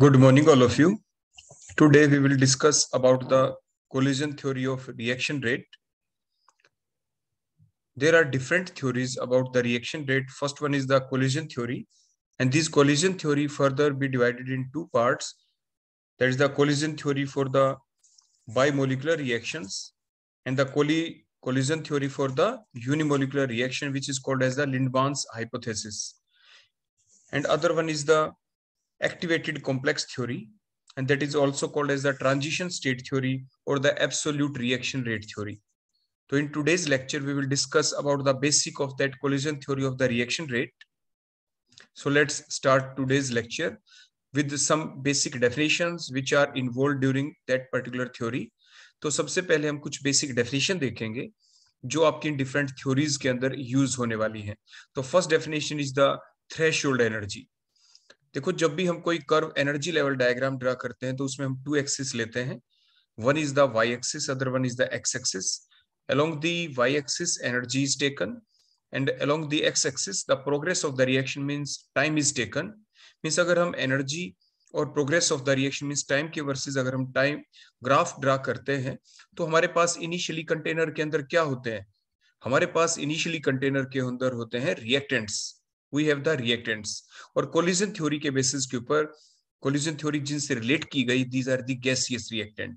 Good morning, all of you. Today we will discuss about the collision theory of reaction rate. There are different theories about the reaction rate. First one is the collision theory. And this collision theory further be divided in two parts. That is the collision theory for the bimolecular reactions and the colli collision theory for the unimolecular reaction, which is called as the Lindemann's hypothesis. And other one is the activated complex theory and that is also called as the transition state theory or the absolute reaction rate theory. So in today's lecture, we will discuss about the basic of that collision theory of the reaction rate. So let's start today's lecture with some basic definitions which are involved during that particular theory. तो sabse pehle hum kuch basic definition dekhenge जो आपकी different theories के अंदर use होने वाली हैं। तो first definition is the threshold energy देखो जब भी हम कोई curve energy level diagram draw करते हैं तो उसमें हम टू एक्सिस लेते हैं one is the Y axis other one is the X axis along the Y axis energy is taken and along the X axis the progress of the reaction means time is taken means अगर हम energy और progress of the reaction means time के versus अगर हम time graph draw करते हैं तो हमारे पास इनिशियली कंटेनर के अंदर क्या होते हैं हमारे पास इनिशियली कंटेनर के अंदर होते हैं reactants we have the reactants और कोलिजन थ्योरी के बेसिस के ऊपर कोलिजन थ्योरी जिनसे रिलेट की गई these are the gaseous reactant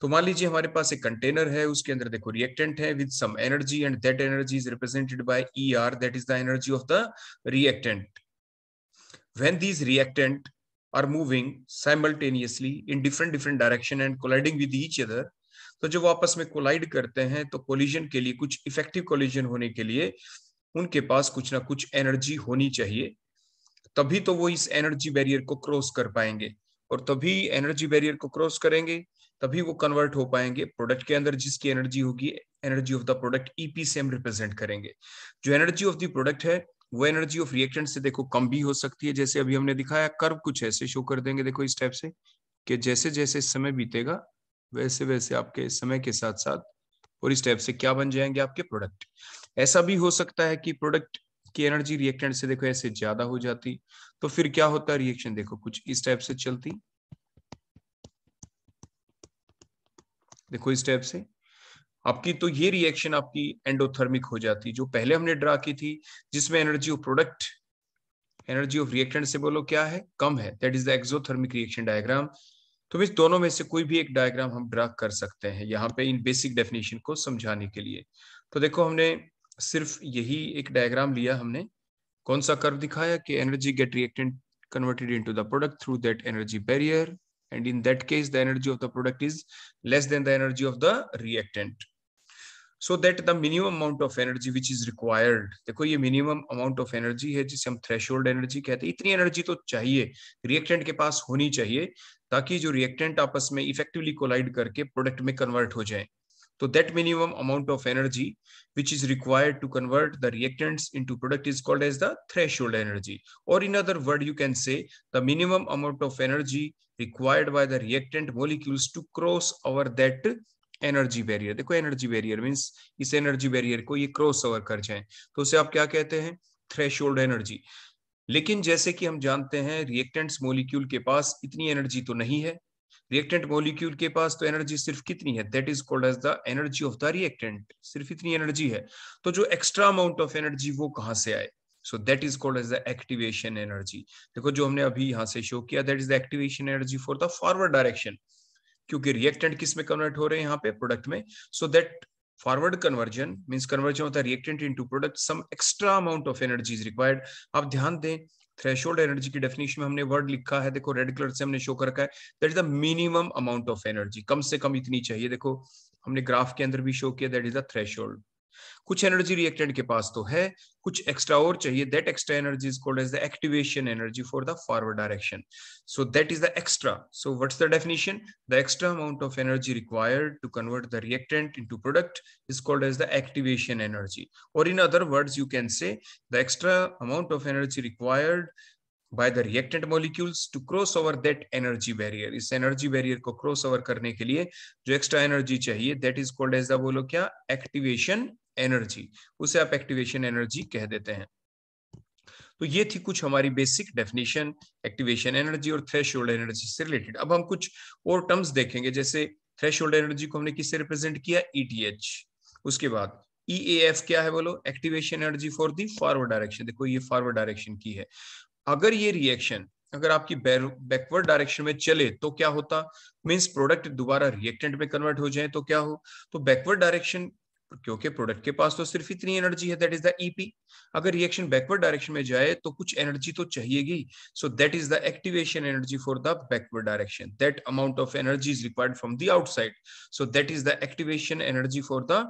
तो मान लीजिए हमारे पास एक कंटेनर है उसके अंदर देखो रिएक्टेंट है with some energy and that energy is represented by E R that is the energy of the reactant when these reactant are moving simultaneously in different different direction and colliding with each other तो जब आपस में collide करते हैं तो collision के लिए कुछ इफेक्टिव कोलिजन होने के लिए उनके पास कुछ ना कुछ एनर्जी होनी चाहिए तभी तो वो इस एनर्जी बैरियर को क्रॉस कर पाएंगे और तभी एनर्जी बैरियर को क्रॉस करेंगे तभी वो कन्वर्ट हो पाएंगे प्रोडक्ट के अंदर जिसकी एनर्जी होगी energy of the product EP से हम रिप्रेजेंट करेंगे जो एनर्जी ऑफ द प्रोडक्ट है वो एनर्जी ऑफ रिएक्टेंट से देखो कम भी हो सकती है जैसे अभी हमने दिखाया कर्व कुछ ऐसे शो कर देंगे देखो इस टाइप से कि जैसे जैसे समय बीतेगा वैसे वैसे आपके समय के साथ साथ और इस टाइप से क्या बन जाएंगे आपके प्रोडक्ट ऐसा भी हो सकता है कि प्रोडक्ट की एनर्जी रिएक्टेंट से देखो ऐसे ज्यादा हो जाती तो फिर क्या होता है रिएक्शन देखो कुछ इस टाइप से चलती देखो इस टाइप से आपकी तो ये रिएक्शन आपकी एंडोथर्मिक हो जाती जो पहले हमने ड्रा की थी जिसमें energy of product energy of reactant से बोलो क्या है कम है that is the exothermic reaction diagram तो इस दोनों में से कोई भी एक डायग्राम हम ड्रा कर सकते हैं यहाँ पे इन बेसिक डेफिनेशन को समझाने के लिए तो देखो हमने सिर्फ यही एक डायग्राम लिया हमने कौन सा कर्व दिखाया कि energy get reactant converted into the product through that energy barrier and in that case the energy of the product is less than the energy of the reactant so that the minimum amount of energy which is required देखो ये minimum amount of energy है जिसे हम thresh energy कहते हैं इतनी energy तो चाहिए रिएक्टेंट के पास होनी चाहिए ताकि जो रिएक्टेंट आपस में इफेक्टिवली कोलाइड करके प्रोडक्ट में कन्वर्ट हो जाए तो that minimum amount of energy which is required to convert the reactants into product is called as the threshold energy और in other word you can say the minimum amount of energy required by the reactant molecules to cross over that energy barrier देखो energy barrier means इस energy barrier को ये cross over कर जाए तो उसे आप क्या कहते हैं थ्रेश एनर्जी लेकिन जैसे कि हम जानते हैं रिएक्टेंट्स मोलिक्यूल के पास इतनी एनर्जी तो नहीं है रिएक्टेंट मॉलिक्यूल के पास तो एनर्जी सिर्फ कितनी है that is called as the energy of the reactant सिर्फ इतनी एनर्जी है तो जो एक्स्ट्रा अमाउंट ऑफ एनर्जी वो कहां से आए so that is called as the activation energy देखो जो हमने अभी यहाँ से शो किया that is the activation energy for the forward direction क्योंकि रिएक्टेंट किस में कन्वर्ट हो रहे हैं यहाँ पे प्रोडक्ट में so that forward conversion means conversion होता है reactant into product some extra amount of energy is required आप ध्यान दें थ्रेशोल्ड एनर्जी की डेफिनेशन में हमने वर्ड लिखा है देखो रेड कलर से हमने शो कर रखा है that is the minimum amount of energy कम से कम इतनी चाहिए देखो हमने ग्राफ के अंदर भी शो किया दैट इज द थ्रेशोल्ड कुछ एनर्जी रिएक्टेंट के पास तो है कुछ एक्स्ट्रा और चाहिए that extra energy is called as the activation energy for the forward direction so that is the extra so what's the definition the extra amount of energy required to convert the reactant into product is called as the activation energy और in other words you can say the extra amount of energy required by the reactant molecules to cross over that energy barrier इस energy barrier को cross over करने के लिए जो extra energy चाहिए that is called as the बोलो क्या activation energy उसे आप एक्टिवेशन एनर्जी कह देते हैं तो ये थी कुछ हमारी बेसिक डेफिनेशन एक्टिवेशन एनर्जी और थ्रेश एनर्जी से रिलेटेड अब हम कुछ और टर्म्स देखेंगे जैसे थ्रेश एनर्जी को हमने किससे रिप्रेजेंट किया ईटीएच e उसके बाद ईएएफ e क्या है बोलो activation energy for the forward direction देखो ये फॉरवर्ड डायरेक्शन की है अगर ये रिएक्शन अगर आपकी बैकवर्ड डायरेक्शन में चले तो क्या होता मीन्स प्रोडक्ट दोबारा रिएक्टेंट में कन्वर्ट हो जाए तो क्या हो तो बैकवर्ड डायरेक्शन क्योंकि प्रोडक्ट के पास तो सिर्फ इतनी एनर्जी है दैट इज द ईपी अगर रिएक्शन बैकवर्ड डायरेक्शन में जाए तो कुछ एनर्जी तो चाहिएगी so that is the activation energy for the backward direction that amount of energy is required from the outside so that is the activation energy for the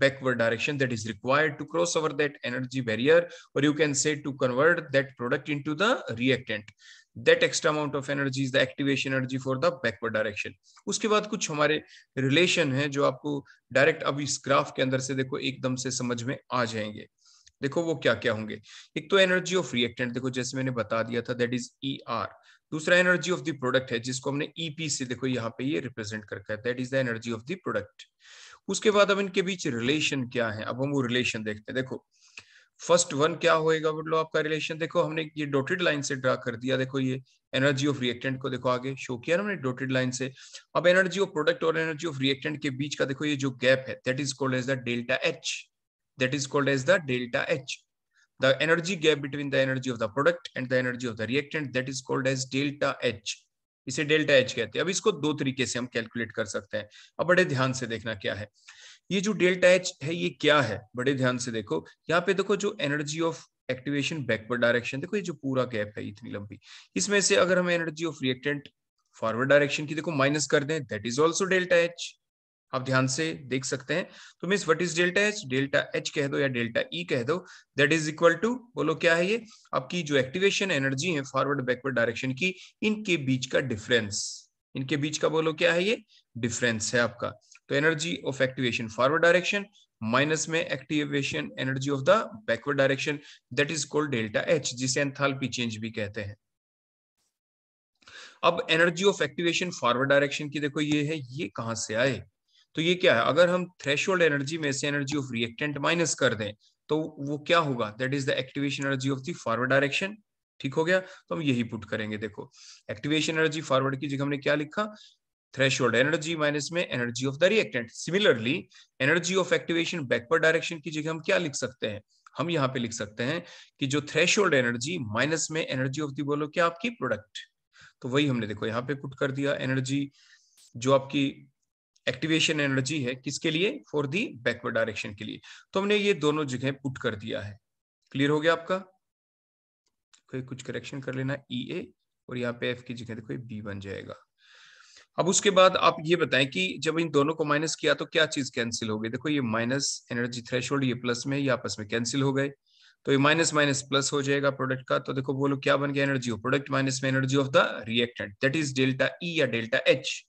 backward direction that is required to cross over that energy barrier और you can say to convert that product into the reactant that extra amount of energy is the activation energy for the backward direction उसके बाद कुछ हमारे relation है जो आपको direct अब इस ग्राफ के अंदर से देखो एकदम से समझ में आ जाएंगे देखो वो क्या क्या होंगे एक तो एनर्जी ऑफ रिएक्टेंट देखो जैसे मैंने बता दिया था दैट इज ई आर दूसरा एनर्जी ऑफ द प्रोडक्ट है जिसको हमने ईपी e से देखो यहाँ पे ये रिप्रेजेंट कर है that is the energy of the product उसके बाद अब इनके बीच रिलेशन क्या है अब हम वो रिलेशन देखते हैं देखो फर्स्ट वन क्या होएगा मतलब आपका रिलेशन देखो हमने ये डोटेड लाइन से ड्रा कर दिया देखो ये एनर्जी ऑफ रिएक्टेंट को देखो आगे शो किया ना हमने डोटेड लाइन से अब एनर्जी ऑफ प्रोडक्ट और एनर्जी ऑफ रिएक्टेंट के बीच का देखो ये जो गैप है that is called as the delta H that is called as the delta H the energy gap between the energy of the product and the energy of the reactant that is called as delta H इसे delta H कहते हैं अब इसको दो तरीके से हम calculate कर सकते हैं अब बड़े ध्यान से देखना क्या है ये जो डेल्टा एच है ये क्या है बड़े ध्यान से देखो यहाँ पे देखो जो energy of activation backward direction देखो ये जो पूरा गैप है इतनी लंबी इसमें से अगर हम energy of reactant forward direction की देखो माइनस कर दें that is also delta H आप ध्यान से देख सकते हैं तो mean what is delta H delta H कह दो या डेल्टा ई e कह दो दैट इज इक्वल टू बोलो क्या है ये आपकी जो एक्टिवेशन एनर्जी है फॉरवर्ड बैकवर्ड डायरेक्शन की इनके बीच का डिफरेंस इनके बीच का बोलो क्या है ये डिफरेंस है आपका तो energy of activation forward direction minus में activation energy of the backward direction that is called delta H जिसे एंथाल्पी चेंज भी कहते हैं अब energy of activation forward direction की देखो ये है ये कहां से आए तो ये क्या है अगर हम थ्रेश एनर्जी में से एनर्जी ऑफ रिएक्टेंट माइनस कर दें तो वो क्या होगा that is the activation energy of the forward direction ठीक हो गया तो हम यही पुट करेंगे देखो एक्टिवेशन एनर्जी फॉरवर्ड की जगह हमने क्या लिखा थ्रेशोल्ड एनर्जी माइनस में energy of the reactant similarly energy of activation backward direction की जगह हम क्या लिख सकते हैं हम यहाँ पे लिख सकते हैं कि जो थ्रेशोल्ड एनर्जी माइनस में एनर्जी ऑफ दी बोलो क्या आपकी प्रोडक्ट तो वही हमने देखो यहाँ पे पुट कर दिया एनर्जी जो आपकी एक्टिवेशन एनर्जी है किसके लिए फॉर दी बैकवर्ड डायरेक्शन के लिए तो हमने ये दोनों जगह पुट कर दिया है क्लियर हो गया आपका कोई कुछ करेक्शन कर लेना ई e ए और यहाँ पे एफ की जगह देखो बी बन जाएगा अब उसके बाद आप ये बताएं कि जब इन दोनों को माइनस किया तो क्या चीज कैंसिल हो गई देखो ये माइनस एनर्जी थ्रेश ये प्लस में ये आपस में कैंसिल हो गए तो ये माइनस माइनस प्लस हो जाएगा प्रोडक्ट का तो देखो बोलो क्या बन गया एनर्जी हो प्रोडक्ट माइनस में energy of the reactant that is delta E या डेल्टा एच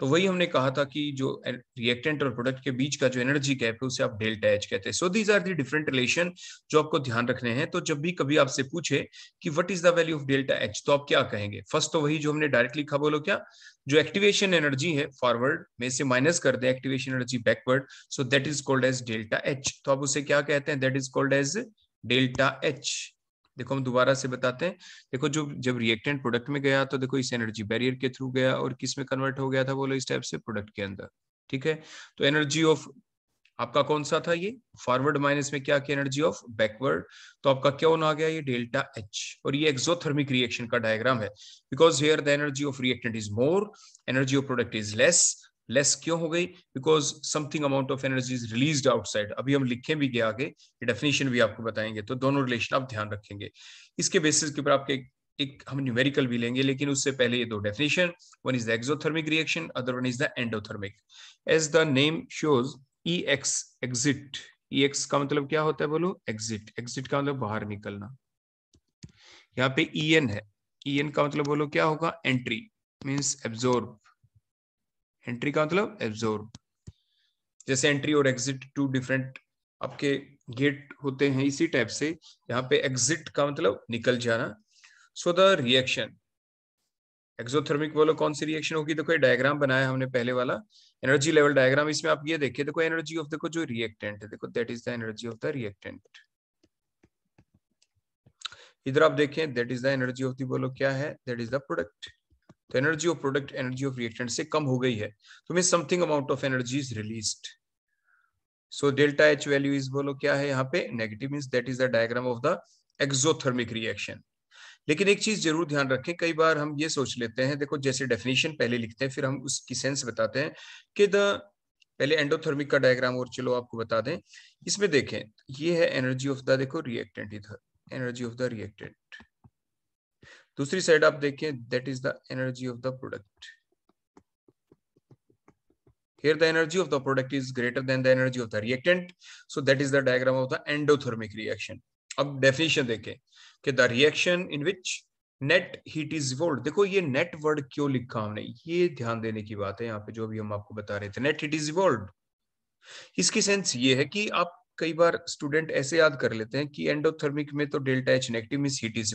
तो वही हमने कहा था कि जो रिएक्टेंट और प्रोडक्ट के बीच का जो एनर्जी गैप है उसे आप डेल्टा एच कहते हैं so these are the different relation जो आपको ध्यान रखने हैं तो जब भी कभी आपसे पूछे कि what is the value of delta H तो आप क्या कहेंगे फर्स्ट तो वही जो हमने डायरेक्टली लिखा बोलो क्या जो एक्टिवेशन एनर्जी है फॉरवर्ड में से माइनस कर दे activation energy backward so that is called as delta H तो आप उसे क्या कहते हैं that is called as delta H देखो हम दोबारा से बताते हैं देखो जो जब रिएक्टेंट प्रोडक्ट में गया तो देखो इस एनर्जी बैरियर के थ्रू गया और किस में कन्वर्ट हो गया था बोलो इस टाइप से प्रोडक्ट के अंदर ठीक है तो एनर्जी ऑफ आपका कौन सा था ये फॉरवर्ड माइनस में क्या किया एनर्जी ऑफ बैकवर्ड तो आपका क्या होना आ गया ये डेल्टा एच और ये एक्सोथर्मिक रिएक्शन का डायग्राम है because here the energy of reactant is more energy of product is less less क्यों हो गई because something amount of energy is release outside अभी हम लिखे भी गया आगे डेफिनेशन भी आपको बताएंगे तो दोनों रिलेशन आप ध्यान रखेंगे इसके बेसिस के ऊपर आपके एक हम न्यूमेरिकल भी लेंगे लेकिन उससे पहले ये दो definition one is the exothermic reaction other one is the endothermic as the name shows E X exit E X का मतलब क्या होता है बोलो एग्जिट एग्जिट का मतलब बाहर निकलना यहाँ पे ई e एन है ई e एन का मतलब बोलो क्या होगा एंट्री मीन्स एब्जोर्ब एंट्री का मतलब एब्जॉर्ब जैसे एंट्री और एग्जिट टू डिफरेंट आपके गेट होते हैं इसी टाइप से यहाँ पे एग्जिट का मतलब निकल जाना सो द रिएक्शन एक्सोथर्मिक बोलो कौन सी रिएक्शन होगी देखो ये डायग्राम बनाया हमने पहले वाला एनर्जी लेवल डायग्राम इसमें आप ये देखिए देखो एनर्जी ऑफ देखो जो रिएक्टेंट है देखो that is the energy of the reactant इधर आप देखें that is the energy of the बोलो क्या है दैट इज द प्रोडक्ट तो energy of product energy of reactant से कम हो गई है तो mean something amount of energy is released so delta H value is बोलो क्या है यहाँ पे negative mean that is the diagram of the exothermic reaction लेकिन एक चीज जरूर ध्यान रखें कई बार हम ये सोच लेते हैं देखो जैसे डेफिनेशन पहले लिखते हैं फिर हम उसकी सेंस बताते हैं कि द पहले एंडोथर्मिक का डायग्राम और चलो आपको बता दें इसमें देखें ये है एनर्जी ऑफ द देखो रिएक्टेंट इधर एनर्जी ऑफ द रिएक्टेंट दूसरी साइड आप देखिए that is the energy of the product here the energy of the product is greater than the energy of the reactant so that is the diagram of the endothermic reaction अब definition देखें कि the reaction in which net heat is evolved देखो ये net word क्यों लिखा हमने ये ध्यान देने की बात है यहाँ पे जो भी हम आपको बता रहे थे नेट हीट इज इवोल्ड इसकी सेंस ये है कि आप कई बार स्टूडेंट ऐसे याद कर लेते हैं कि एंडोथर्मिक में तो delta H negative mean heat is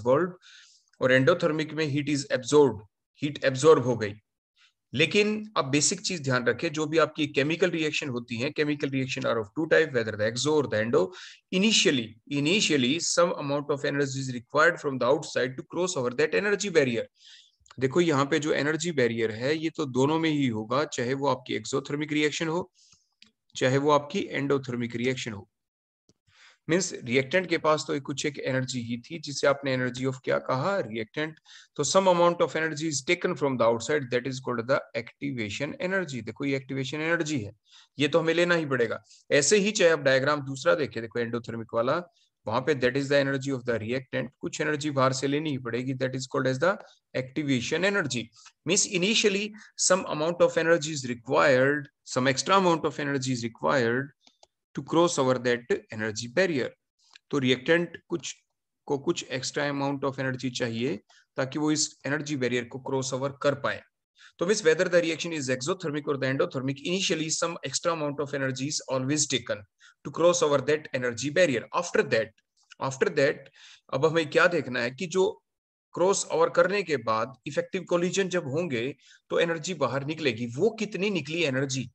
और एंडोथर्मिक में heat is absorb heat absorb हो गई लेकिन आप बेसिक चीज ध्यान रखें जो भी आपकी केमिकल रिएक्शन होती है chemical reaction are of two type whether the exo और the endo initially initially some amount of energy is required from the outside to cross over that energy barrier देखो यहाँ पे जो एनर्जी बैरियर है ये तो दोनों में ही होगा चाहे वो आपकी एक्सोथर्मिक रिएक्शन हो चाहे वो आपकी एंडोथर्मिक रिएक्शन हो मीन्स रिएक्टेंट के पास तो कुछ एक एनर्जी ही थी जिसे आपने एनर्जी ऑफ क्या कहा रिएक्टेंट तो some amount of energy is taken from the outside that is called the activation energy देखो ये एक्टिवेशन एनर्जी है ये तो हमें लेना ही पड़ेगा ऐसे ही चाहे आप डायग्राम दूसरा देखे देखो एंडोथर्मिक वाला वहां पे that is the energy of the reactant कुछ एनर्जी बाहर से लेनी ही पड़ेगी that is called as the activation energy means initially some amount of energy is required some extra amount of energy is required to cross over that energy barrier तो reactant कुछ को कुछ एक्स्ट्रा अमाउंट ऑफ एनर्जी चाहिए ताकि वो इस energy barrier को cross over कर पाए तो miss whether the reaction is exothermic और the endothermic initially some extra amount of energy is always taken to cross over that energy barrier after that after that अब हमें क्या देखना है कि जो क्रॉस ओवर करने के बाद इफेक्टिव कोलिजन जब होंगे तो एनर्जी बाहर निकलेगी वो कितनी निकली एनर्जी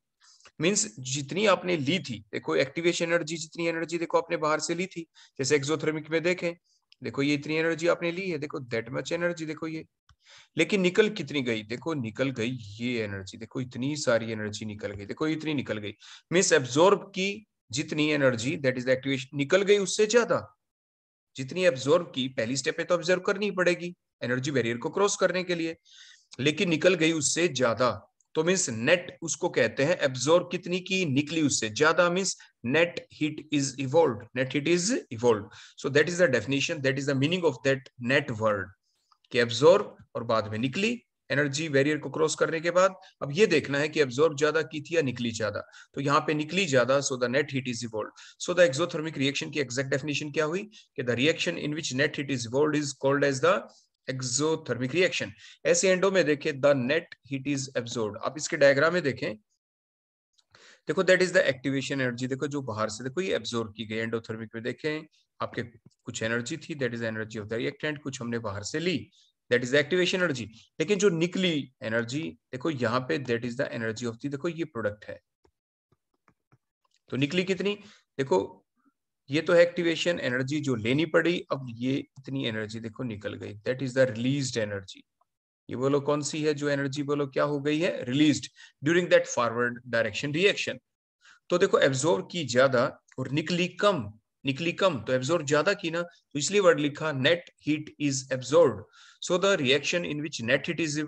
मीन्स जितनी आपने ली थी देखो एक्टिवेशन एनर्जी जितनी एनर्जी देखो आपने बाहर से ली थी जैसे एक्सोथर्मिक में देखें देखो ये इतनी एनर्जी आपने ली है देखो दैट मच एनर्जी देखो ये लेकिन निकल कितनी गई देखो निकल गई ये एनर्जी देखो इतनी सारी एनर्जी निकल गई देखो इतनी निकल गई मीन्स एब्जॉर्ब की जितनी एनर्जी दैट इज एक्टिवेशन निकल गई उससे ज्यादा जितनी एब्जॉर्ब की पहली स्टेप पे तो ऑब्जर्व करनी पड़ेगी एनर्जी बैरियर को क्रॉस करने के लिए लेकिन निकल गई उससे ज्यादा तो मीन्स नेट उसको कहते हैं एब्जॉर्ब कितनी की निकली उससे ज्यादा means net heat is evolve net heat is evolve so that is the definition that is the meaning of that net word कि absorb और बाद में निकली एनर्जी वेरियर को क्रॉस करने के बाद अब ये देखना है कि एब्जॉर्ब ज्यादा की थी या निकली ज्यादा तो यहाँ पे निकली ज्यादा so the net heat is evolve so the exothermic reaction की एक्जैक्ट डेफिनेशन क्या हुई कि the reaction in which net heat is evolve is called as the exothermic reaction ऐसे एंडो में देखें the net heat is absorbed आप इसके diagram में देखें देखो that is the activation energy देखो जो बाहर से देखो ये एब्जोर्व की गई एंडोथर्मिक में देखें आपके कुछ एनर्जी थी that is energy of the reactant कुछ हमने बाहर से ली दैट इज एक्टिवेशन एनर्जी लेकिन जो निकली एनर्जी देखो यहाँ पे that is the energy of the देखो ये प्रोडक्ट है तो निकली कितनी देखो ये तो है एक्टिवेशन एनर्जी जो लेनी पड़ी अब ये इतनी एनर्जी देखो निकल गई that is the release energy ये बोलो कौन सी है जो एनर्जी बोलो क्या हो गई है release during that forward direction reaction तो देखो एब्जोर्व की ज्यादा और निकली कम निकली कम तो एब्जोर्व ज्यादा की ना तो इसलिए वर्ड लिखा net heat is absorb so the reaction in which net heat is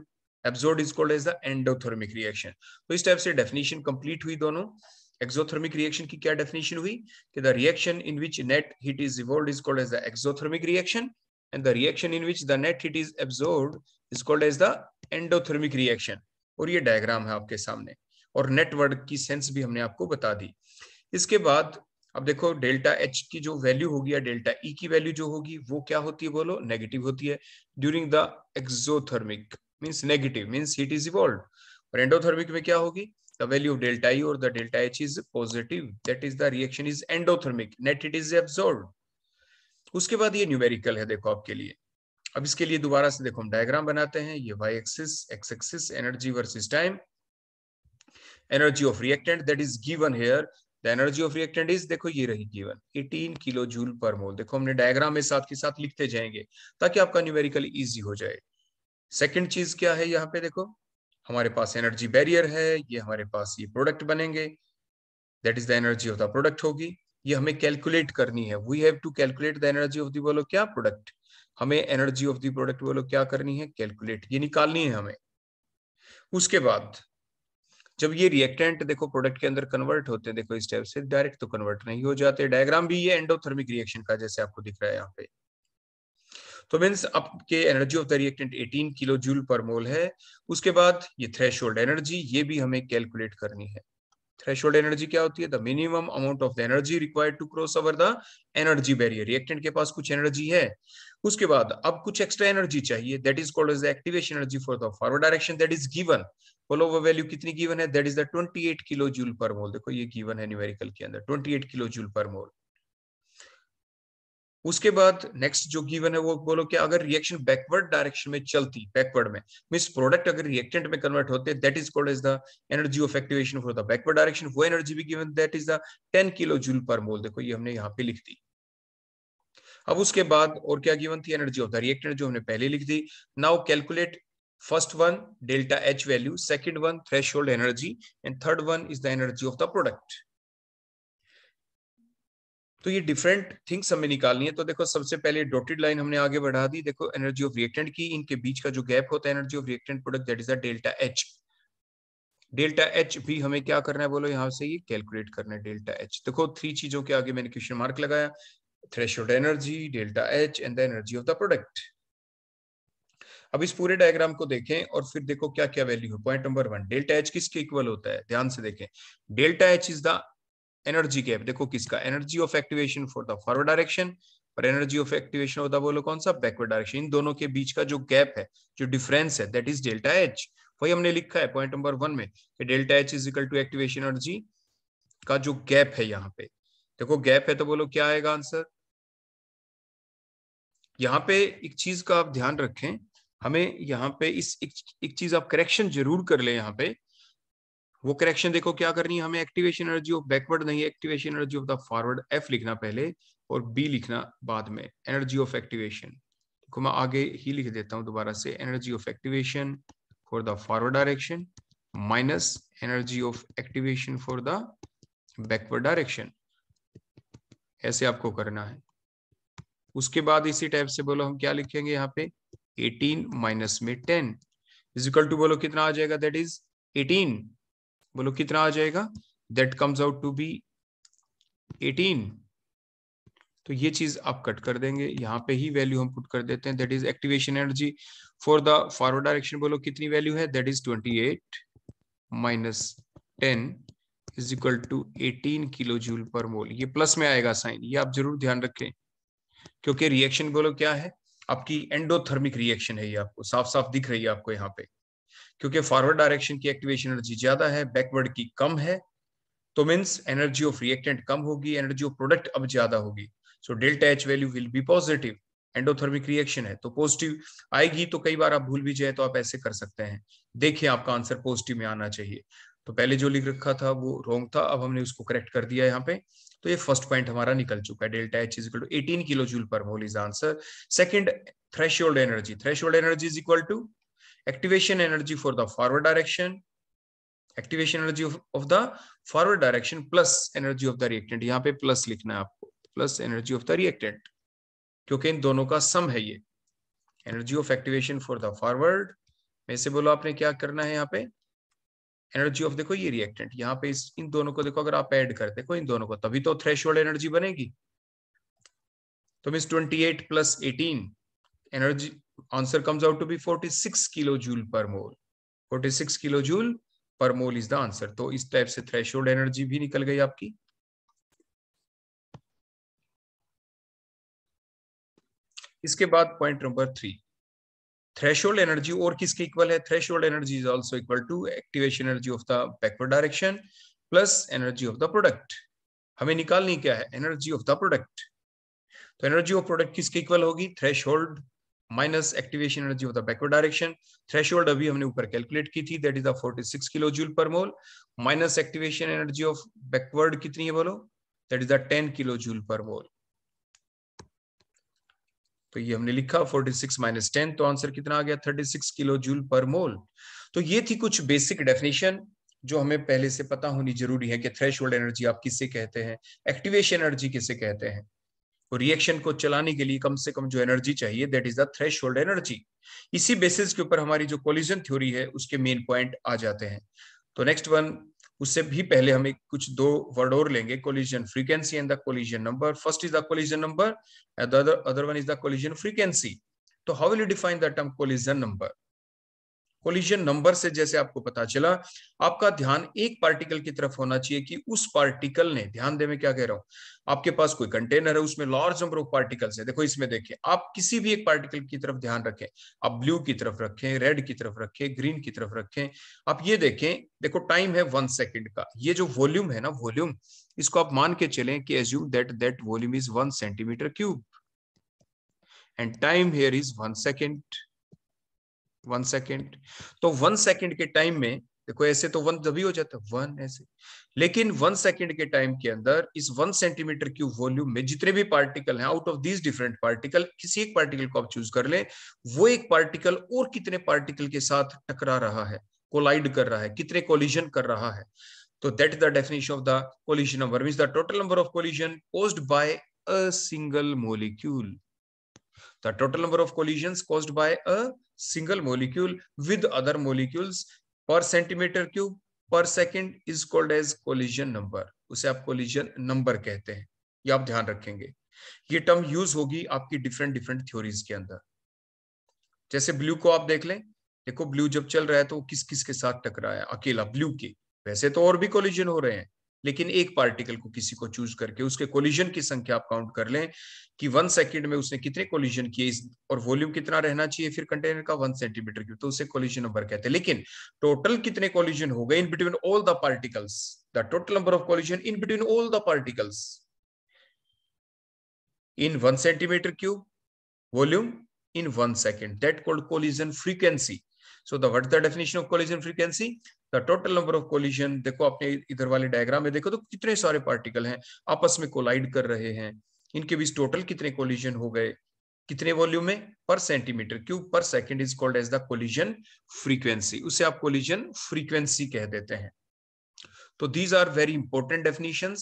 absorb is called as the endothermic reaction तो इस टाइप से डेफिनेशन कंप्लीट हुई दोनों एक्सोथर्मिक रिएक्शन की क्या डेफिनेशन हुई कि the reaction in which net heat is evolve is called as the exothermic reaction and the reaction in which the net heat is absorb is called as the endothermic reaction और ये diagram है आपके सामने और network की sense भी हमने आपको बता दी इसके बाद अब देखो डेल्टा एच की जो वैल्यू होगी या डेल्टा ई e की वैल्यू जो होगी वो क्या होती है बोलो नेगेटिव होती है during the exothermic means negative means heat is evolve और एंडोथर्मिक में क्या होगी the value of delta E or the delta H is positive. That is the reaction is endothermic. Net it is absorbed. उसके बाद ये numerical है देखो आपके लिए अब इसके लिए दोबारा से देखो हम डायग्राम बनाते हैं ये Y axis X axis energy versus time energy of reactant that is given here the energy of reactant is देखो ये रही given 18 kilo joule per mole देखो हमने डायग्राम में साथ के साथ लिखते जाएंगे ताकि आपका न्यूमेरिकल इजी हो जाए सेकंड चीज क्या है यहाँ पे देखो हमारे पास एनर्जी बैरियर है ये हमारे पास ये प्रोडक्ट बनेंगे that is the energy of the product होगी ये हमें कैलकुलेट करनी है we have to calculate the energy of the बोलो क्या प्रोडक्ट हमें एनर्जी ऑफ दी प्रोडक्ट बोलो क्या करनी है कैलकुलेट ये निकालनी है हमें उसके बाद जब ये रिएक्टेंट देखो प्रोडक्ट के अंदर कन्वर्ट होते हैं देखो इस टाइप से डायरेक्ट तो कन्वर्ट नहीं हो जाते डायग्राम भी ये एंडोथर्मिक रिएक्शन का जैसे आपको दिख रहा है यहाँ पे तो मीन्स आपके energy of the reactant 18 kilo joule per mole है उसके बाद ये थ्रेश एनर्जी ये भी हमें कैलकुलेट करनी है थ्रेश एनर्जी क्या होती है the minimum amount of the energy required to cross over the energy barrier reactant के पास कुछ एनर्जी है उसके बाद अब कुछ एक्स्ट्रा एनर्जी चाहिए that is called as activation energy for the forward direction that is given बोलो वो वैल्यू कितनी गिवन है that is the 28 kilo joule per mole देखो ये गिवन है न्यूमेरिकल के अंदर 28 किलो जूल पर मोल उसके बाद नेक्स्ट जो गिवन है वो बोलो कि अगर रिएक्शन बैकवर्ड डायरेक्शन में चलती बैकवर्ड में मीन्स प्रोडक्ट अगर रिएक्टेंट में कन्वर्ट होते that is called as the energy of activation for the backward direction वो एनर्जी भी given that is the 10 kilo joule per mole देखो ये हमने यहाँ पे लिख दी अब उसके बाद और क्या गिवन थी एनर्जी ऑफ द रिएक्टेंट जो हमने पहले लिख दी now calculate first one delta H value second one threshold energy and third one is the energy of the product तो ये डिफरेंट थिंग्स हमें निकालनी है तो देखो सबसे पहले डॉटेड लाइन हमने आगे बढ़ा दी देखो एनर्जी ऑफ रिएक्टेंट की इनके बीच का जो गैप होता है energy of reactant product that is the delta H delta H भी हमें क्या करना है बोलो यहां से ये कैलकुलेट करना है डेल्टा एच देखो थ्री चीजों के आगे मैंने क्वेश्चन मार्क लगाया threshold energy delta H and the energy of the product अब इस पूरे डायग्राम को देखें और फिर देखो क्या क्या वैल्यू है point number one delta H किसके इक्वल होता है ध्यान से देखें delta H is the energy gap देखो किसका energy of activation for the forward direction और एनर्जी ऑफ एक्टिवेशन होता बोलो कौन सा बैकवर्ड डायरेक्शन इन दोनों के बीच का जो गैप है जो डिफरेंस है दैट इज डेल्टा एच वही हमने लिखा है पॉइंट नंबर वन में delta H is equal to activation energy का जो गैप है यहाँ पे देखो गैप है तो बोलो क्या आएगा आंसर यहाँ पे एक चीज का आप ध्यान रखें हमें यहाँ पे इस एक, एक चीज आप करेक्शन जरूर कर ले यहाँ पे वो करेक्शन देखो क्या करनी है हमें एक्टिवेशन एनर्जी ऑफ बैकवर्ड नहीं activation energy of the forward F लिखना पहले और बी लिखना बाद में एनर्जी ऑफ एक्टिवेशन देखो मैं आगे ही लिख देता हूँ दोबारा से energy of activation for the forward direction minus energy of activation for the backward direction ऐसे आपको करना है उसके बाद इसी टाइप से बोलो हम क्या लिखेंगे यहाँ पे 18 माइनस में 10 इज इक्वल टू बोलो कितना आ जाएगा दैट इज 18 बोलो कितना आ जाएगा that comes out to be eighteen तो ये चीज आप कट कर देंगे यहां पे ही वैल्यू हम पुट कर देते हैं that is activation energy for the forward direction बोलो कितनी वैल्यू है that is twenty eight minus ten is equal to eighteen kilo joule per mole ये प्लस में आएगा साइन ये आप जरूर ध्यान रखें क्योंकि रिएक्शन बोलो क्या है आपकी एंडोथर्मिक रिएक्शन है ये आपको साफ साफ दिख रही है आपको यहाँ पे क्योंकि फॉरवर्ड डायरेक्शन की एक्टिवेशन एनर्जी ज्यादा है बैकवर्ड की कम है तो मीन्स एनर्जी ऑफ रिएक्टेंट कम होगी एनर्जी ऑफ प्रोडक्ट अब ज्यादा होगी so delta H value will be positive endothermic reaction है तो पॉजिटिव आएगी तो कई बार आप भूल भी जाए तो आप ऐसे कर सकते हैं देखिए आपका आंसर पॉजिटिव में आना चाहिए तो पहले जो लिख रखा था वो रॉन्ग था अब हमने उसको करेक्ट कर दिया यहाँ पे तो ये फर्स्ट पॉइंट हमारा निकल चुका है delta H is equal to eighteen kilo joule per mole is answer second threshold energy threshold energy is equal to activation energy for the forward direction activation energy of, of the forward direction plus energy of the reactant yahan pe plus likhna hai aapko plus energy of the reactant kyunki in dono ka sum hai ye energy of activation for the forward mai se bolo aapne kya karna hai yahan pe energy of देखो ये reactant यहाँ पे इस इन दोनों को देखो अगर आप ऐड करते देखो इन दोनों को तभी तो थ्रेश एनर्जी बनेगी तो mean 28 plus 18 energy answer comes out to be 46 kilojoule per mole 46 kilojoule पर मोल इज द आंसर तो इस टाइप से थ्रेशोल्ड एनर्जी भी निकल गई आपकी इसके बाद point number three threshold energy और किसके इक्वल है threshold energy is also equal to activation energy of the backward direction plus energy of the product हमें निकालनी क्या है एनर्जी ऑफ द प्रोडक्ट तो एनर्जी ऑफ प्रोडक्ट किसके इक्वल होगी थ्रेशोल्ड माइनस एक्टिवेशन एनर्जी होता है बैकवर्ड डायरेक्शन थ्रेशोल्ड अभी हमने ऊपर कैलकुलेट की थी that is the 46 kilo joule per mole minus activation energy of backward कितनी है बोलो that is the 10 kilo joule per mole तो ये हमने लिखा 46 माइनस 10 तो आंसर कितना आ गया 36 किलो जूल पर मोल तो ये थी कुछ बेसिक डेफिनेशन जो हमें पहले से पता होनी जरूरी है कि थ्रेश एनर्जी आप किसे कहते हैं एक्टिवेशन एनर्जी किसे कहते हैं रिएक्शन तो को चलाने के लिए कम से कम जो एनर्जी चाहिए that is the thresh energy इसी बेसिस के ऊपर हमारी जो कोलिजन थ्योरी है उसके मेन पॉइंट आ जाते हैं तो नेक्स्ट वन उससे भी पहले हम एक कुछ दो वर्ड और लेंगे collision frequency and the collision number first is the collision number other one is the collision frequency तो how will you define the term collision number collision number से जैसे आपको पता चला आपका ध्यान एक पार्टिकल की तरफ होना चाहिए कि उस पार्टिकल ने ध्यान दे में क्या कह रहा हूं आपके पास कोई कंटेनर है उसमें लार्ज नंबर ऑफ पार्टिकल्स है देखो इसमें देखिए आप किसी भी एक पार्टिकल की तरफ ध्यान रखें आप ब्लू की तरफ रखें रेड की तरफ रखें ग्रीन की तरफ रखें आप ये देखें देखो टाइम है वन सेकेंड का ये जो वॉल्यूम है ना वॉल्यूम इसको आप मान के चले कि assume that that volume is one centimetre cube and time here is one second one second तो वन सेकेंड के टाइम में देखो ऐसे तो वन जब हो जाता है वन ऐसे लेकिन वन सेकेंड के टाइम के अंदर इस वन सेंटीमीटर क्यूब वॉल्यूम में जितने भी पार्टिकल हैं out of these different particle किसी एक पार्टिकल को आप चूज कर लें वो एक पार्टिकल और कितने पार्टिकल के साथ टकरा रहा है कोलाइड कर रहा है कितने कोलिजन कर रहा है तो that is the definition of the collision number mean the total number of collision caused by a single molecule the total number of collision caused by a single molecule with other molecules per centimeter cube per second is called as collision number उसे आप collision number कहते हैं ये आप ध्यान रखेंगे ये term use होगी आपकी डिफरेंट डिफरेंट थ्योरीज के अंदर जैसे ब्लू को आप देख लें देखो ब्लू जब चल रहा है तो किस किस के साथ टकराया अकेला ब्लू के वैसे तो और भी कोलिजन हो रहे हैं लेकिन एक पार्टिकल को किसी को चूज करके उसके कोलिजन की संख्या आप काउंट कर लें कि वन सेकेंड में उसने कितने कोलिजन किए और वॉल्यूम कितना रहना चाहिए फिर कंटेनर का वन सेंटीमीटर क्यूब तो उसे कोलिजन नंबर कहते हैं लेकिन टोटल कितने कोलिजन हो गए in between all the particles the total number of collision in between all the particles in one centimetre cube volume in one second that called collision frequency so the what's the definition of collision frequency the total number of collision देखो अपने इधर वाले diagram में देखो तो कितने सारे particle हैं आपस में कोलाइड कर रहे हैं इनके बीच टोटल कितने कोलिजन हो गए कितने वॉल्यूम में per centimetre cube per second is called as the collision frequency उसे आप कोलिजन फ्रीक्वेंसी कह देते हैं तो these are very important definition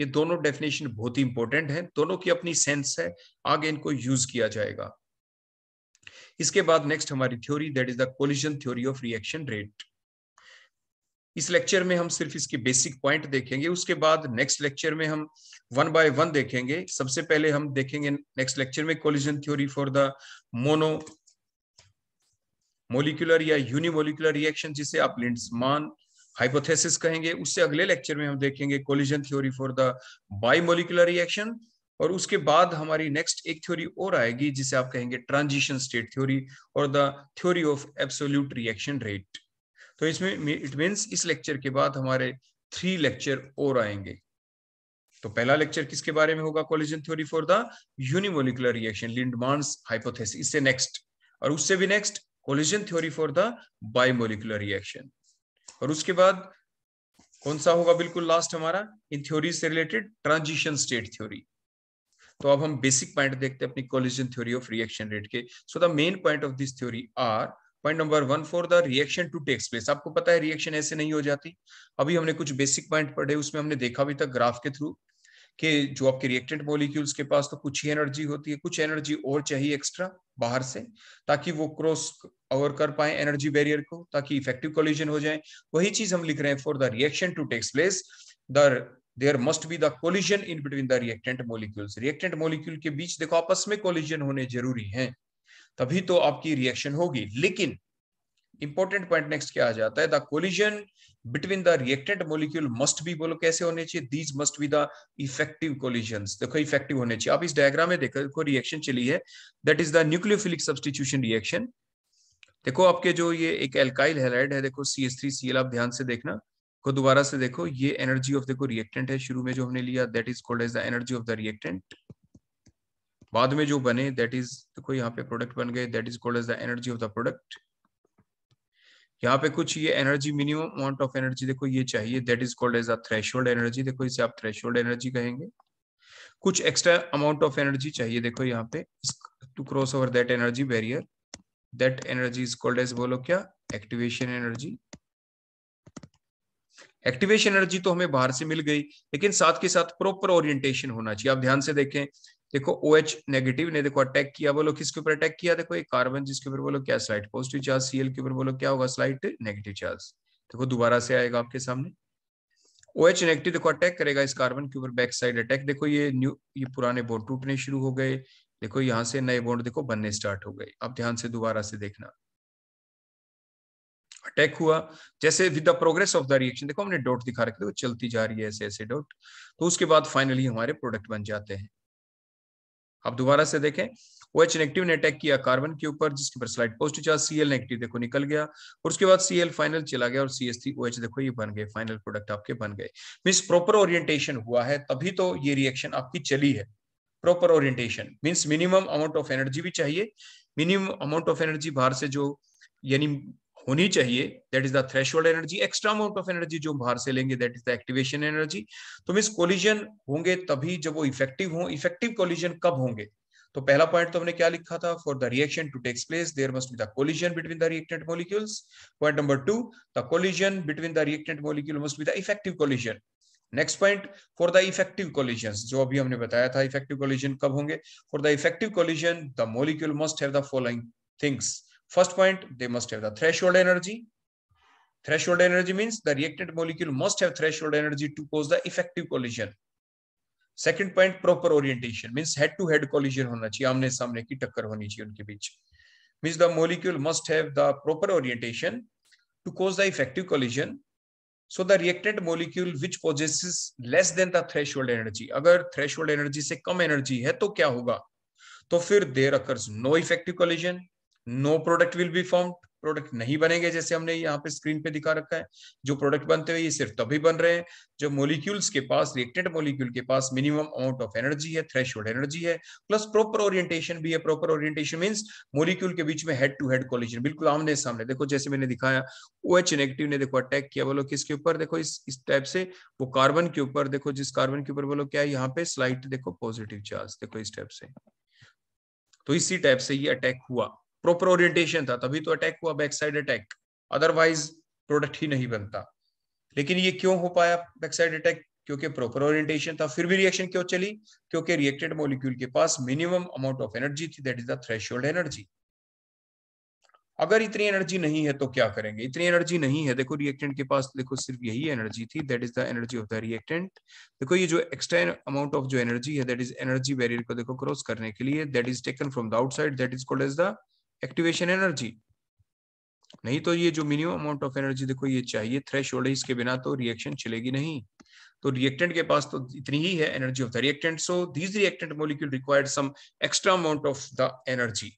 ये दोनों डेफिनेशन बहुत ही इंपॉर्टेंट है दोनों की अपनी सेंस है आगे इनको यूज किया जाएगा इसके बाद नेक्स्ट हमारी theory that is the collision theory of reaction rate इस लेक्चर में हम सिर्फ इसके बेसिक पॉइंट देखेंगे उसके बाद नेक्स्ट लेक्चर में हम वन बाय वन देखेंगे सबसे पहले हम देखेंगे नेक्स्ट लेक्चर में collision theory for the mono molecular या यूनिमोलिकुलर रिएक्शन जिसे आप लिंड्समान हाइपोथेसिस कहेंगे उससे अगले लेक्चर में हम देखेंगे collision theory for the bimolecular reaction और उसके बाद हमारी नेक्स्ट एक थ्योरी और आएगी जिसे आप कहेंगे ट्रांजिशन स्टेट थ्योरी और the theory of absolute reaction rate तो इसमें इट मीन्स इस लेक्चर के बाद हमारे थ्री लेक्चर और आएंगे तो पहला लेक्चर किसके बारे में होगा collision theory for the unimolecular reaction Lindemann's hypothesis इससे नेक्स्ट और उससे भी next collision theory for the biomolecular reaction और उसके बाद कौन सा होगा बिल्कुल लास्ट हमारा इन थ्योरी से रिलेटेड ट्रांजिशन स्टेट थ्योरी तो अब हम बेसिक पॉइंट देखते हैं अपनी collision theory of reaction rate के so the main point of this theory are point number one for the reaction to takes place आपको पता है रिएक्शन ऐसे नहीं हो जाती अभी हमने कुछ बेसिक पॉइंट पढ़े उसमें हमने देखा अभी तक ग्राफ के थ्रू कि जो आपके रिएक्टेंट मोलिक्यूल्स के पास तो कुछ ही एनर्जी होती है कुछ एनर्जी और चाहिए एक्स्ट्रा बाहर से ताकि वो क्रॉस ओवर कर पाए एनर्जी बैरियर को ताकि इफेक्टिव कॉलिजन हो जाए वही चीज हम लिख रहे हैं for the reaction to takes place the there must be the collision in between the reactant molecules reactant molecule के बीच देखो आपस में कोलिजन होने जरूरी है तभी तो आपकी रिएक्शन होगी लेकिन इंपॉर्टेंट पॉइंट नेक्स्ट क्या आ जाता है the collision between the reactant molecule must भी बोलो कैसे होने चाहिए these must be the effective collision देखो इफेक्टिव होने चाहिए आप इस डायग्राम में देखो रिएक्शन चली है that is the nucleophilic substitution reaction देखो आपके जो ये एक एल्काइल हेलाइड है देखो C S three C L आप ध्यान से देखना को दोबारा से देखो ये एनर्जी ऑफ देखो रिएक्टेंट है शुरू में जो हमने लिया that is called as the energy of the reactant बाद में जो बने दैट इज देखो यहाँ पे प्रोडक्ट बन गए that is called as the energy of the product यहाँ पे कुछ ये energy minimum amount of energy देखो ये चाहिए that is called as a threshold energy देखो इसे आप थ्रेशोल्ड एनर्जी कहेंगे कुछ एक्स्ट्रा अमाउंट ऑफ एनर्जी चाहिए देखो यहाँ पे to cross over that energy barrier that energy is called as बोलो क्या एक्टिवेशन एनर्जी एक्टिवेशन एनर्जी तो हमें बाहर से मिल गई लेकिन साथ के साथ प्रॉपर ओरिएंटेशन होना चाहिए आप ध्यान से देखें देखो ओ एच नेगेटिव ने देखो अटैक किया बोलो किसके ऊपर अटैक किया देखो एक कार्बन जिसके ऊपर बोलो क्या स्लाइट पॉजिटिव चार्ज सीएल के ऊपर बोलो क्या होगा स्लाइट नेगेटिव चार्ज देखो दोबारा से आएगा आपके सामने ओ एच नेगेटिव देखो अटैक करेगा इस कार्बन के ऊपर बैक साइड अटैक देखो ये न्यू ये पुराने बोर्ड टूटने शुरू हो गए देखो यहाँ से नए बोर्ड देखो बनने स्टार्ट हो गए अब ध्यान से दोबारा से देखना अटैक हुआ जैसे with the progress of the reaction देखो हमने डॉट दिखा रखे तो चलती जा रही है ऐसे ऐसे डॉट तो उसके बाद फाइनली हमारे प्रोडक्ट बन जाते हैं आप दोबारा से देखें ओ एच नेगेटिव ने अटैक किया कार्बन के ऊपर जिसके ऊपर slight post charge L negative देखो निकल गया और उसके बाद सीएल फाइनल चला गया और सी एस थी ओ एच देखो ये बन गए फाइनल प्रोडक्ट आपके बन गए मीन्स प्रॉपर ओरिएंटेशन हुआ है तभी तो ये रिएक्शन आपकी चली है proper orientation means minimum amount of energy भी चाहिए मिनिमम अमाउंट ऑफ एनर्जी बाहर से जो यानी होनी चाहिए that is the thresh energy extra amount of energy जो बाहर से लेंगे that is the activation energy तो मिस कोलिजन होंगे तभी जब वो इफेक्टिव हो इफेक्टिव कोलिजन कब होंगे तो पहला पॉइंट तो हमने क्या लिखा था for the reaction to takes place there must be the collision between the reactant molecules point number two the collision between the reactant molecule must be the effective collision next point for the effective collision जो अभी हमने बताया था effective collision कब होंगे for the effective collision the molecule must have the following things First point, they must have the threshold energy. Threshold energy means the reactant molecule must have threshold energy to cause the effective collision. Second point proper orientation means head to head collision होना चाहिए आमने सामने की टक्कर होनी चाहिए उनके बीच means the molecule must have the proper orientation to cause the effective collision so the reactant molecule which possesses less than the threshold energy अगर थ्रेशोल्ड एनर्जी से कम एनर्जी है तो क्या होगा तो फिर there occurs no effective collision no product will be form product नहीं बनेंगे जैसे हमने यहाँ पे स्क्रीन पे दिखा रखा है जो प्रोडक्ट बनते हुए ये सिर्फ तभी बन रहे हैं जो मोलिक्यूल्स के पास रिएक्टेड मोलिक्यूल के पास मिनिमम अमाउंट ऑफ एनर्जी है थ्रेश एनर्जी है प्लस प्रॉपर ओरिएंटेशन भी है प्रॉपर ओरिएंटेशन मीन्स मोलिक्यूल के बीच में हेड टू हेड कॉलिजन बिल्कुल आमने सामने देखो जैसे मैंने दिखाया ओ एच नेगेटिव ने देखो अटैक किया बोलो किसके ऊपर देखो इस इस टाइप से वो कार्बन के ऊपर देखो जिस कार्बन के ऊपर बोलो क्या है यहाँ पे स्लाइट देखो पॉजिटिव चार्ज देखो इस टाइप से तो इसी टाइप से ये अटैक हुआ प्रॉपर ओरिएंटेशन था तभी तो अटैक हुआ back side attack otherwise product ही नहीं बनता लेकिन ये क्यों हो पाया बैक साइड अटैक क्योंकि प्रॉपर ओरिएंटेशन था फिर भी रिएक्शन क्यों चली क्योंकि रिएक्टेड मॉलिक्यूल के पास मिनिमम अमाउंट ऑफ एनर्जी थी that is the threshold energy अगर इतनी एनर्जी नहीं है तो क्या करेंगे इतनी एनर्जी नहीं है देखो रिएक्टेंट के पास देखो सिर्फ यही एनर्जी थी that is the energy of the reactant देखो ये जो एक्स्ट्रा अमाउंट ऑफ जो एनर्जी है दैट इज एनर्जी बैरियर को देखो क्रॉस करने के लिए that is taken from the outside that is called as the activation energy नहीं तो ये जो मिनिमम अमाउंट ऑफ एनर्जी देखो ये चाहिए थ्रेश होल्ड इसके बिना तो रिएक्शन चलेगी नहीं तो रिएक्टेंट के पास तो इतनी ही है energy of the reactant so these reactant molecule required some extra amount of the energy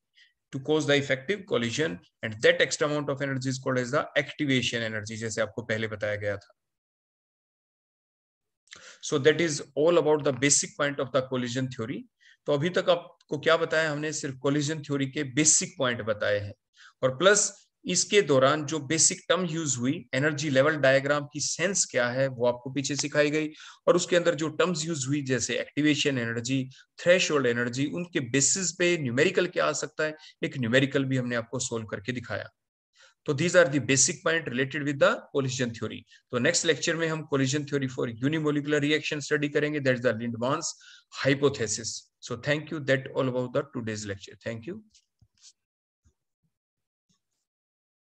to cause the effective collision and that extra amount of energy is called as the activation energy जैसे आपको पहले बताया गया था so that is all about the basic point of the collision theory तो अभी तक आपको क्या बताया हमने सिर्फ कोलिजन थ्योरी के बेसिक पॉइंट बताए हैं और प्लस इसके दौरान जो बेसिक टर्म यूज हुई एनर्जी लेवल डायग्राम की सेंस क्या है वो आपको पीछे सिखाई गई और उसके अंदर जो टर्म्स यूज हुई जैसे एक्टिवेशन एनर्जी थ्रेश एनर्जी उनके बेसिस पे न्यूमेरिकल क्या आ सकता है एक न्यूमेरिकल भी हमने आपको सोल्व करके दिखाया तो these are the basic point related with the collision theory तो नेक्स्ट लेक्चर में हम collision theory for unimolecular reaction study करेंगे that is the hypothesis So thank you. That all about the today's lecture. Thank you.